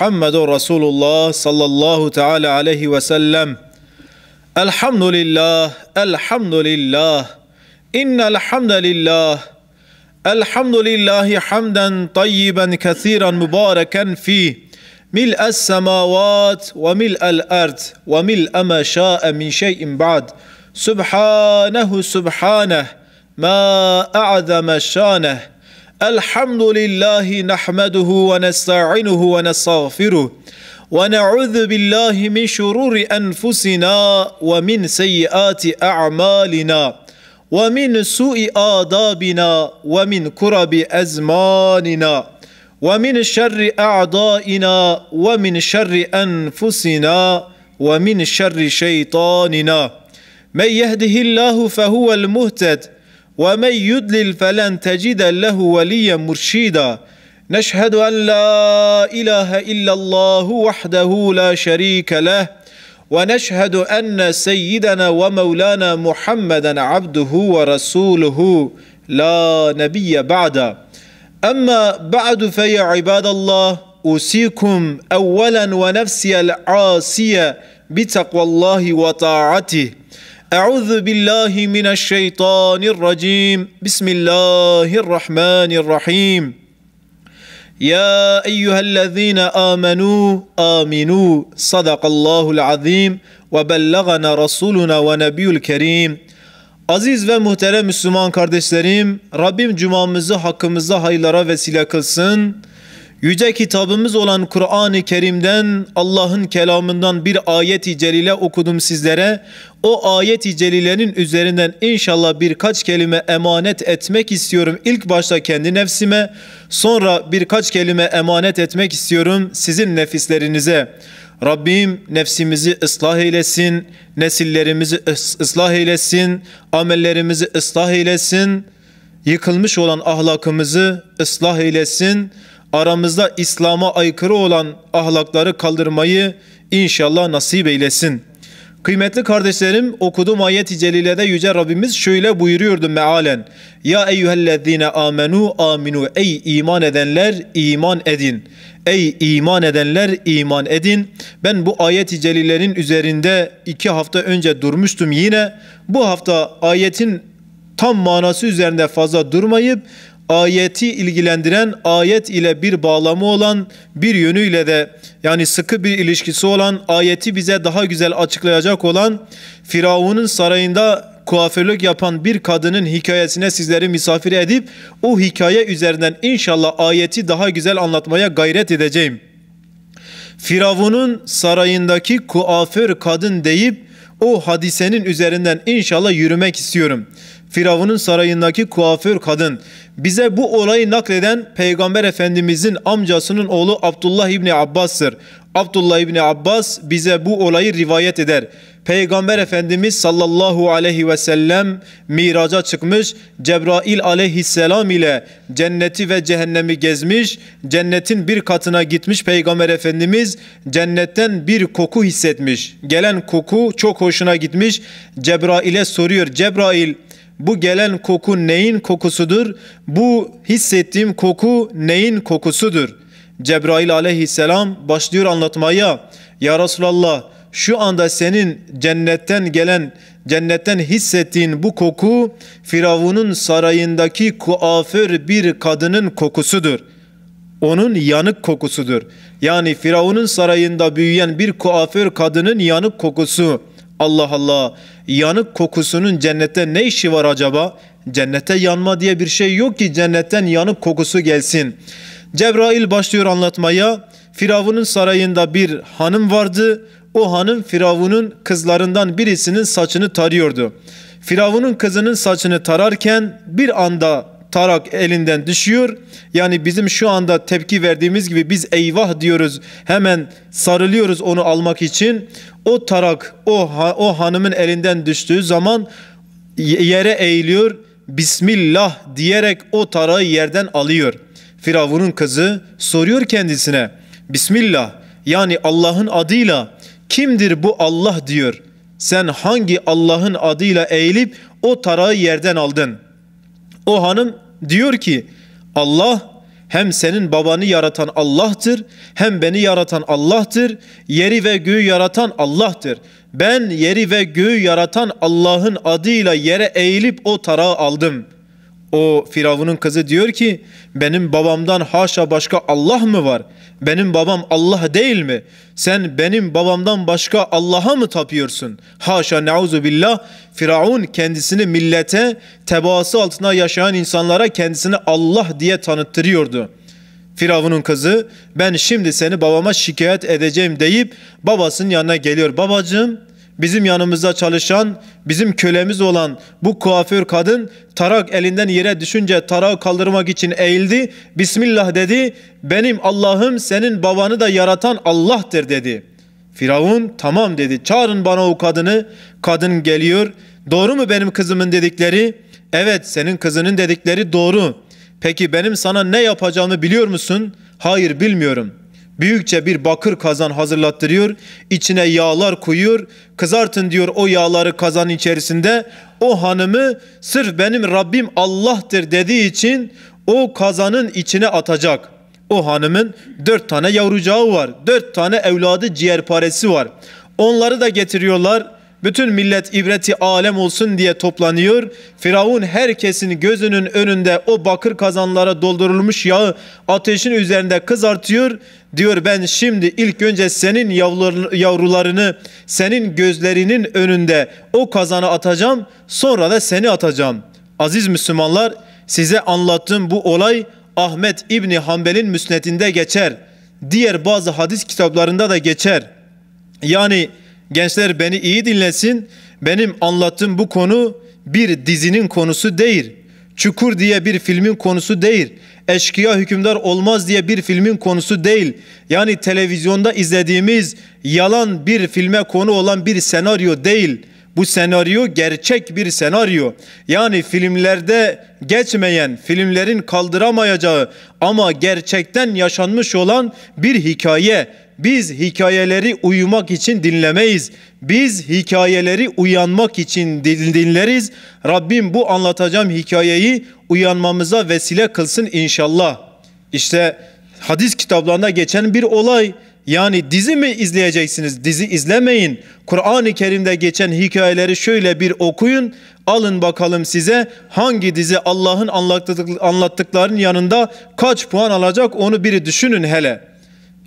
محمد رسول الله صلى الله تعالى عليه وسلم الحمد لله الحمد لله إن الحمد لله الحمد لله حمدا طيبا كثيرا مباركا فيه ملء السماوات وملء الأرض وملء ما شاء من شيء بعد سبحانه سبحانه ما أعظم شانه الحمد لله نحمده ونستعينه ونستغفره ونعوذ بالله من شرور انفسنا ومن سيئات اعمالنا ومن سوء آدابنا ومن كرب أزماننا ومن شر اعضائنا ومن شر أنفسنا ومن شر شيطاننا من يهده الله فهو المهتد ومن يدلل فلن تجد له وليا مرشدا نشهد أن لا إله إلا الله وحده لا شريك له ونشهد أن سيدنا ومولانا محمدا عبده ورسوله لا نبي بعد أما بعد فيا عباد الله أوصيكم أولا ونفسي العاصية بتقوى الله وطاعته Euzu billahi mineşşeytanirracim. Bismillahirrahmanirrahim. Ya eyyühellezine amenu aminu. Sadakallahul azim ve bellagana rasuluna ve nebiyül kerim. Aziz ve muhterem Müslüman kardeşlerim, Rabbim cumamızı hakkımızda hayırlara vesile kılsın Yüce kitabımız olan Kur'an-ı Kerim'den Allah'ın kelamından bir ayeti celile okudum sizlere. O ayeti celilenin üzerinden inşallah birkaç kelime emanet etmek istiyorum. İlk başta kendi nefsime sonra birkaç kelime emanet etmek istiyorum sizin nefislerinize. Rabbim nefsimizi ıslah eylesin, nesillerimizi ıslah eylesin, amellerimizi ıslah eylesin, yıkılmış olan ahlakımızı ıslah eylesin aramızda İslam'a aykırı olan ahlakları kaldırmayı inşallah nasip eylesin. Kıymetli kardeşlerim okuduğum ayet-i celilede Yüce Rabbimiz şöyle buyuruyordu mealen. Ya eyyühellezine amenu aminu ey iman edenler iman edin. Ey iman edenler iman edin. Ben bu ayet-i celilerin üzerinde iki hafta önce durmuştum yine. Bu hafta ayetin tam manası üzerinde fazla durmayıp ayeti ilgilendiren ayet ile bir bağlamı olan bir yönüyle de yani sıkı bir ilişkisi olan ayeti bize daha güzel açıklayacak olan Firavun'un sarayında kuaförlük yapan bir kadının hikayesine sizleri misafir edip o hikaye üzerinden inşallah ayeti daha güzel anlatmaya gayret edeceğim. Firavun'un sarayındaki kuaför kadın deyip o hadisenin üzerinden inşallah yürümek istiyorum. Firavun'un sarayındaki kuaför kadın bize bu olayı nakleden Peygamber Efendimizin amcasının oğlu Abdullah İbni Abbas'tır. Abdullah İbni Abbas bize bu olayı rivayet eder. Peygamber Efendimiz sallallahu aleyhi ve sellem miraca çıkmış, Cebrail aleyhisselam ile cenneti ve cehennemi gezmiş, cennetin bir katına gitmiş Peygamber Efendimiz cennetten bir koku hissetmiş. Gelen koku çok hoşuna gitmiş. Cebrail'e soruyor, Cebrail bu gelen koku neyin kokusudur? Bu hissettiğim koku neyin kokusudur? Cebrail aleyhisselam başlıyor anlatmaya. Ya Resulallah şu anda senin cennetten gelen, cennetten hissettiğin bu koku Firavun'un sarayındaki kuaför bir kadının kokusudur. Onun yanık kokusudur. Yani Firavun'un sarayında büyüyen bir kuaför kadının yanık kokusu. Allah Allah yanık kokusunun cennette ne işi var acaba? Cennete yanma diye bir şey yok ki cennetten yanık kokusu gelsin. Cebrail başlıyor anlatmaya. Firavun'un sarayında bir hanım vardı. O hanım Firavun'un kızlarından birisinin saçını tarıyordu. Firavun'un kızının saçını tararken bir anda tarak elinden düşüyor. Yani bizim şu anda tepki verdiğimiz gibi biz eyvah diyoruz. Hemen sarılıyoruz onu almak için. O tarak o o hanımın elinden düştüğü zaman yere eğiliyor. Bismillah diyerek o tarağı yerden alıyor. Firavun'un kızı soruyor kendisine. Bismillah yani Allah'ın adıyla kimdir bu Allah diyor. Sen hangi Allah'ın adıyla eğilip o tarağı yerden aldın?'' O hanım diyor ki Allah hem senin babanı yaratan Allah'tır, hem beni yaratan Allah'tır, yeri ve göğü yaratan Allah'tır. Ben yeri ve göğü yaratan Allah'ın adıyla yere eğilip o tarağı aldım.'' O Firavun'un kızı diyor ki benim babamdan haşa başka Allah mı var? Benim babam Allah değil mi? Sen benim babamdan başka Allah'a mı tapıyorsun? Haşa neuzu billah. Firavun kendisini millete, tebaası altında yaşayan insanlara kendisini Allah diye tanıttırıyordu. Firavun'un kızı ben şimdi seni babama şikayet edeceğim deyip babasının yanına geliyor. Babacığım bizim yanımızda çalışan, bizim kölemiz olan bu kuaför kadın tarak elinden yere düşünce tarağı kaldırmak için eğildi. Bismillah dedi. Benim Allah'ım senin babanı da yaratan Allah'tır dedi. Firavun tamam dedi. Çağırın bana o kadını. Kadın geliyor. Doğru mu benim kızımın dedikleri? Evet senin kızının dedikleri doğru. Peki benim sana ne yapacağımı biliyor musun? Hayır bilmiyorum.'' büyükçe bir bakır kazan hazırlattırıyor. İçine yağlar koyuyor. Kızartın diyor o yağları kazanın içerisinde. O hanımı sırf benim Rabbim Allah'tır dediği için o kazanın içine atacak. O hanımın dört tane yavrucağı var. Dört tane evladı ciğerparesi var. Onları da getiriyorlar bütün millet ibreti alem olsun diye toplanıyor. Firavun herkesin gözünün önünde o bakır kazanlara doldurulmuş yağı ateşin üzerinde kızartıyor. Diyor ben şimdi ilk önce senin yavrularını senin gözlerinin önünde o kazana atacağım. Sonra da seni atacağım. Aziz Müslümanlar size anlattığım bu olay Ahmet İbni Hanbel'in müsnetinde geçer. Diğer bazı hadis kitaplarında da geçer. Yani Gençler beni iyi dinlesin. Benim anlattığım bu konu bir dizinin konusu değil. Çukur diye bir filmin konusu değil. Eşkıya hükümdar olmaz diye bir filmin konusu değil. Yani televizyonda izlediğimiz yalan bir filme konu olan bir senaryo değil. Bu senaryo gerçek bir senaryo. Yani filmlerde geçmeyen, filmlerin kaldıramayacağı ama gerçekten yaşanmış olan bir hikaye biz hikayeleri uyumak için dinlemeyiz. Biz hikayeleri uyanmak için dinleriz. Rabbim bu anlatacağım hikayeyi uyanmamıza vesile kılsın inşallah. İşte hadis kitaplarında geçen bir olay. Yani dizi mi izleyeceksiniz? Dizi izlemeyin. Kur'an-ı Kerim'de geçen hikayeleri şöyle bir okuyun. Alın bakalım size hangi dizi Allah'ın anlattıklarının yanında kaç puan alacak onu biri düşünün hele.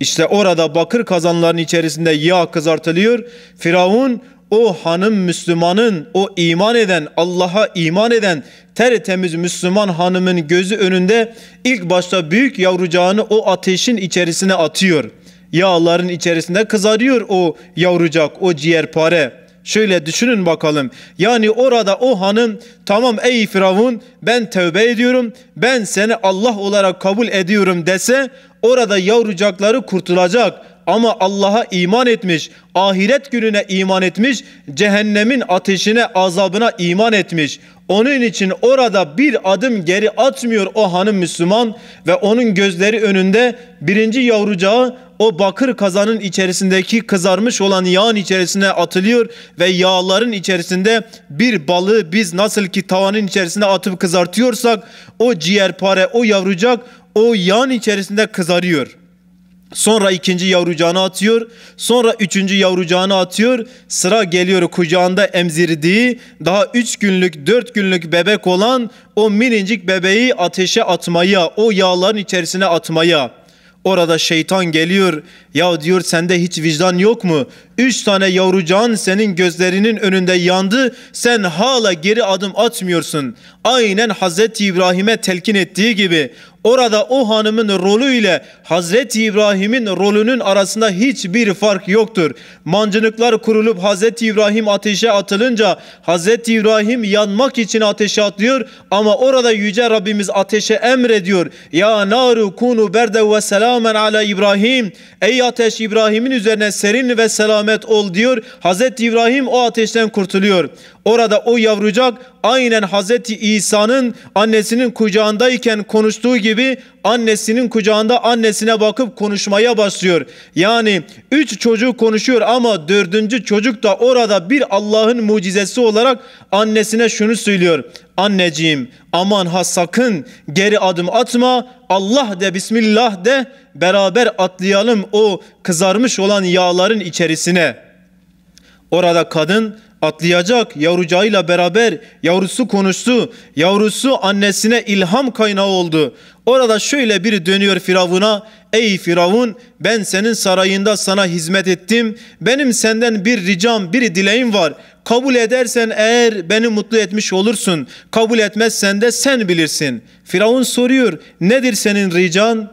İşte orada bakır kazanların içerisinde yağ kızartılıyor. Firavun o hanım Müslümanın, o iman eden, Allah'a iman eden tertemiz Müslüman hanımın gözü önünde ilk başta büyük yavrucağını o ateşin içerisine atıyor. Yağların içerisinde kızarıyor o yavrucak, o ciğerpare. Şöyle düşünün bakalım. Yani orada o hanım tamam ey Firavun ben tövbe ediyorum. Ben seni Allah olarak kabul ediyorum dese Orada yavrucakları kurtulacak ama Allah'a iman etmiş, ahiret gününe iman etmiş, cehennemin ateşine, azabına iman etmiş. Onun için orada bir adım geri atmıyor o hanım Müslüman ve onun gözleri önünde birinci yavrucağı o bakır kazanın içerisindeki kızarmış olan yağın içerisine atılıyor ve yağların içerisinde bir balığı biz nasıl ki tavanın içerisinde atıp kızartıyorsak o ciğerpare o yavrucak o yağın içerisinde kızarıyor. Sonra ikinci yavrucağını atıyor. Sonra üçüncü yavrucağını atıyor. Sıra geliyor kucağında emzirdiği daha üç günlük dört günlük bebek olan o minicik bebeği ateşe atmaya, o yağların içerisine atmaya. Orada şeytan geliyor. Ya diyor sende hiç vicdan yok mu? Üç tane yavrucağın senin gözlerinin önünde yandı. Sen hala geri adım atmıyorsun. Aynen Hazreti İbrahim'e telkin ettiği gibi Orada o hanımın rolü ile Hazreti İbrahim'in rolünün arasında hiçbir fark yoktur. Mancınıklar kurulup Hazreti İbrahim ateşe atılınca Hazreti İbrahim yanmak için ateşe atlıyor ama orada Yüce Rabbimiz ateşe emrediyor. Ya naru kunu berde ve selamen ala İbrahim. Ey ateş İbrahim'in üzerine serin ve selamet ol diyor. Hazreti İbrahim o ateşten kurtuluyor. Orada o yavrucak aynen Hazreti İsa'nın annesinin kucağındayken konuştuğu gibi annesinin kucağında annesine bakıp konuşmaya başlıyor. Yani üç çocuğu konuşuyor ama dördüncü çocuk da orada bir Allah'ın mucizesi olarak annesine şunu söylüyor. Anneciğim aman ha sakın geri adım atma Allah de Bismillah de beraber atlayalım o kızarmış olan yağların içerisine. Orada kadın atlayacak yavrucağıyla beraber yavrusu konuştu. Yavrusu annesine ilham kaynağı oldu. Orada şöyle biri dönüyor Firavun'a. Ey Firavun ben senin sarayında sana hizmet ettim. Benim senden bir ricam bir dileğim var. Kabul edersen eğer beni mutlu etmiş olursun. Kabul etmezsen de sen bilirsin. Firavun soruyor nedir senin rican?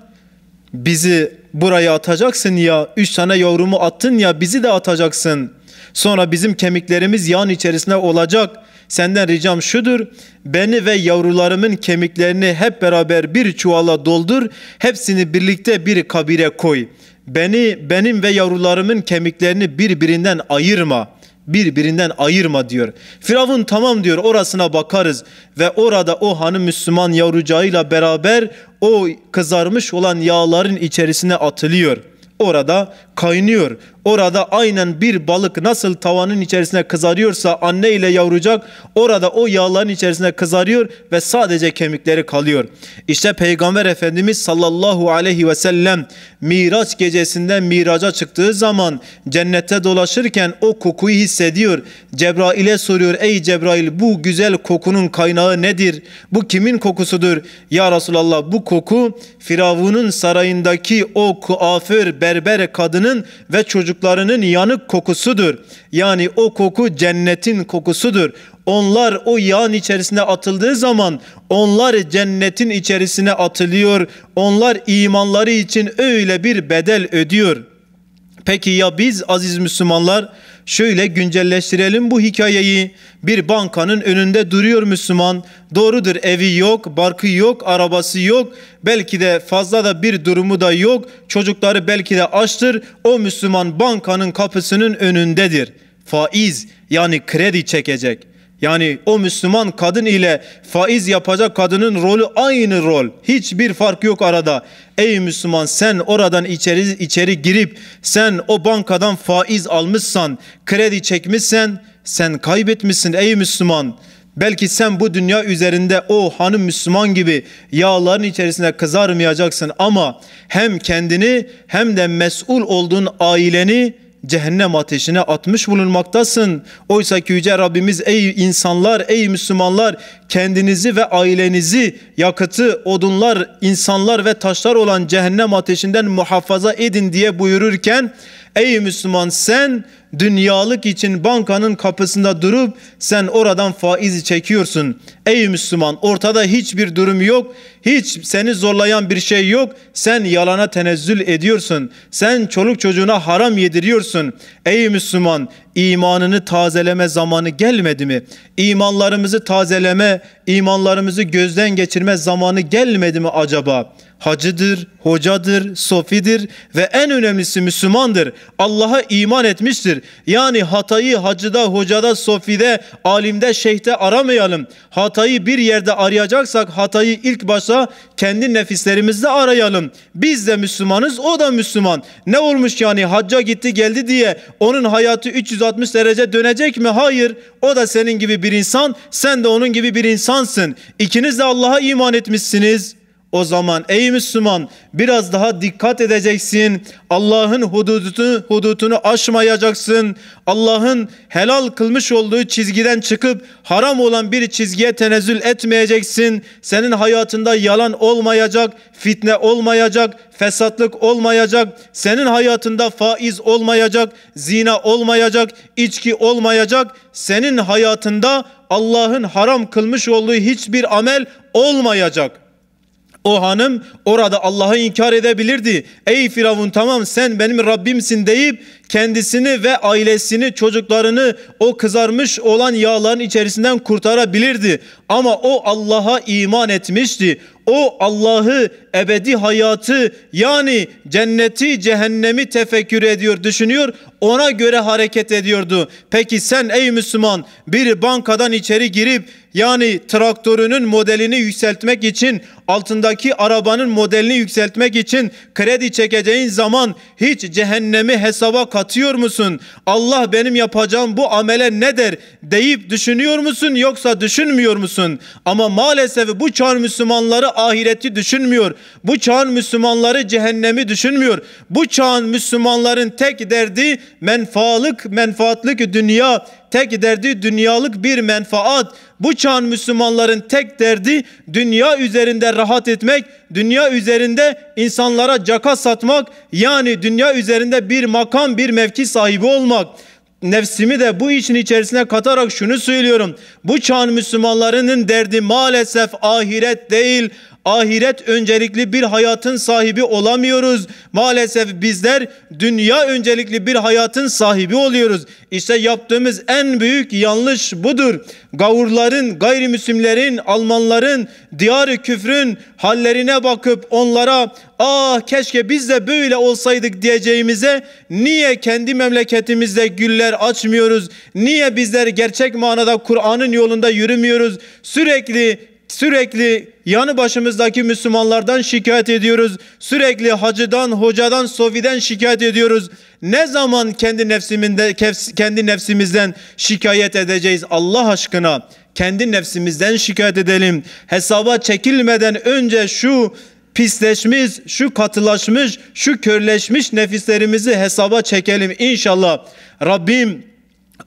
Bizi buraya atacaksın ya, üç tane yavrumu attın ya bizi de atacaksın. Sonra bizim kemiklerimiz yan içerisinde olacak. Senden ricam şudur, beni ve yavrularımın kemiklerini hep beraber bir çuvala doldur, hepsini birlikte bir kabire koy. Beni, benim ve yavrularımın kemiklerini birbirinden ayırma.'' birbirinden ayırma diyor. Firavun tamam diyor orasına bakarız ve orada o hanım Müslüman yavrucağıyla beraber o kızarmış olan yağların içerisine atılıyor. Orada kaynıyor. Orada aynen bir balık nasıl tavanın içerisine kızarıyorsa anne ile yavrucak orada o yağların içerisine kızarıyor ve sadece kemikleri kalıyor. İşte Peygamber Efendimiz sallallahu aleyhi ve sellem Miraç gecesinde miraca çıktığı zaman cennette dolaşırken o kokuyu hissediyor. Cebrail'e soruyor ey Cebrail bu güzel kokunun kaynağı nedir? Bu kimin kokusudur? Ya Resulallah bu koku Firavun'un sarayındaki o kuaför berber kadının ve çocuk çocuklarının yanık kokusudur. Yani o koku cennetin kokusudur. Onlar o yağın içerisine atıldığı zaman onlar cennetin içerisine atılıyor. Onlar imanları için öyle bir bedel ödüyor. Peki ya biz aziz Müslümanlar? şöyle güncelleştirelim bu hikayeyi. Bir bankanın önünde duruyor Müslüman. Doğrudur evi yok, barkı yok, arabası yok. Belki de fazla da bir durumu da yok. Çocukları belki de açtır. O Müslüman bankanın kapısının önündedir. Faiz yani kredi çekecek. Yani o Müslüman kadın ile faiz yapacak kadının rolü aynı rol. Hiçbir fark yok arada. Ey Müslüman sen oradan içeri, içeri girip sen o bankadan faiz almışsan, kredi çekmişsen sen kaybetmişsin ey Müslüman. Belki sen bu dünya üzerinde o hanım Müslüman gibi yağların içerisinde kızarmayacaksın ama hem kendini hem de mesul olduğun aileni cehennem ateşine atmış bulunmaktasın. Oysa ki Yüce Rabbimiz ey insanlar, ey Müslümanlar kendinizi ve ailenizi yakıtı, odunlar, insanlar ve taşlar olan cehennem ateşinden muhafaza edin diye buyururken Ey Müslüman sen dünyalık için bankanın kapısında durup sen oradan faizi çekiyorsun. Ey Müslüman ortada hiçbir durum yok. Hiç seni zorlayan bir şey yok. Sen yalana tenezzül ediyorsun. Sen çoluk çocuğuna haram yediriyorsun. Ey Müslüman imanını tazeleme zamanı gelmedi mi? İmanlarımızı tazeleme, imanlarımızı gözden geçirme zamanı gelmedi mi acaba? Hacıdır, hocadır, sofidir ve en önemlisi Müslümandır. Allah'a iman etmiştir. Yani hatayı hacıda, hocada, sofide, alimde, şeyhte aramayalım. Hatayı bir yerde arayacaksak hatayı ilk başta kendi nefislerimizde arayalım. Biz de Müslümanız, o da Müslüman. Ne olmuş yani hacca gitti geldi diye onun hayatı 300 360 derece dönecek mi? Hayır. O da senin gibi bir insan. Sen de onun gibi bir insansın. İkiniz de Allah'a iman etmişsiniz. O zaman ey Müslüman biraz daha dikkat edeceksin. Allah'ın hudutunu, hudutunu aşmayacaksın. Allah'ın helal kılmış olduğu çizgiden çıkıp haram olan bir çizgiye tenezzül etmeyeceksin. Senin hayatında yalan olmayacak, fitne olmayacak, fesatlık olmayacak. Senin hayatında faiz olmayacak, zina olmayacak, içki olmayacak. Senin hayatında Allah'ın haram kılmış olduğu hiçbir amel olmayacak. O hanım orada Allah'ı inkar edebilirdi. Ey Firavun tamam sen benim Rabbimsin deyip kendisini ve ailesini çocuklarını o kızarmış olan yağların içerisinden kurtarabilirdi. Ama o Allah'a iman etmişti. O Allah'ı, ebedi hayatı yani cenneti, cehennemi tefekkür ediyor, düşünüyor. Ona göre hareket ediyordu. Peki sen ey Müslüman bir bankadan içeri girip yani traktörünün modelini yükseltmek için altındaki arabanın modelini yükseltmek için kredi çekeceğin zaman hiç cehennemi hesaba katıyor musun? Allah benim yapacağım bu amele ne der deyip düşünüyor musun yoksa düşünmüyor musun? Ama maalesef bu çağın Müslümanları ahireti düşünmüyor. Bu çağın Müslümanları cehennemi düşünmüyor. Bu çağın Müslümanların tek derdi menfaalık, menfaatlık dünya, tek derdi dünyalık bir menfaat. Bu çağın Müslümanların tek derdi dünya üzerinde rahat etmek, dünya üzerinde insanlara caka satmak, yani dünya üzerinde bir makam, bir mevki sahibi olmak. Nefsimi de bu işin içerisine katarak şunu söylüyorum. Bu çağın Müslümanlarının derdi maalesef ahiret değil, ahiret öncelikli bir hayatın sahibi olamıyoruz. Maalesef bizler dünya öncelikli bir hayatın sahibi oluyoruz. İşte yaptığımız en büyük yanlış budur. Gavurların, gayrimüslimlerin, Almanların, diyarı küfrün hallerine bakıp onlara ah keşke biz de böyle olsaydık diyeceğimize niye kendi memleketimizde güller açmıyoruz? Niye bizler gerçek manada Kur'an'ın yolunda yürümüyoruz? Sürekli Sürekli yanı başımızdaki Müslümanlardan şikayet ediyoruz. Sürekli hacıdan, hocadan, sofiden şikayet ediyoruz. Ne zaman kendi nefsiminde kendi nefsimizden şikayet edeceğiz Allah aşkına? Kendi nefsimizden şikayet edelim. Hesaba çekilmeden önce şu pisleşmiş, şu katılaşmış, şu körleşmiş nefislerimizi hesaba çekelim inşallah. Rabbim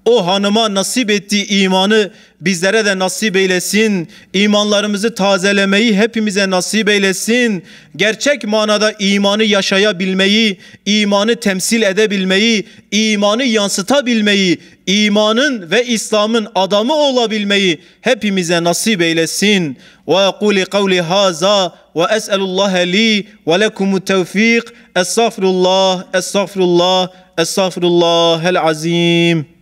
o hanıma nasip ettiği imanı bizlere de nasip eylesin. İmanlarımızı tazelemeyi hepimize nasip eylesin. Gerçek manada imanı yaşayabilmeyi, imanı temsil edebilmeyi, imanı yansıtabilmeyi, imanın ve İslam'ın adamı olabilmeyi hepimize nasip eylesin. Ve kuli kavli haza ve es'elullah li ve lekumu tevfik. Estağfirullah, estağfirullah, estağfirullahel azim.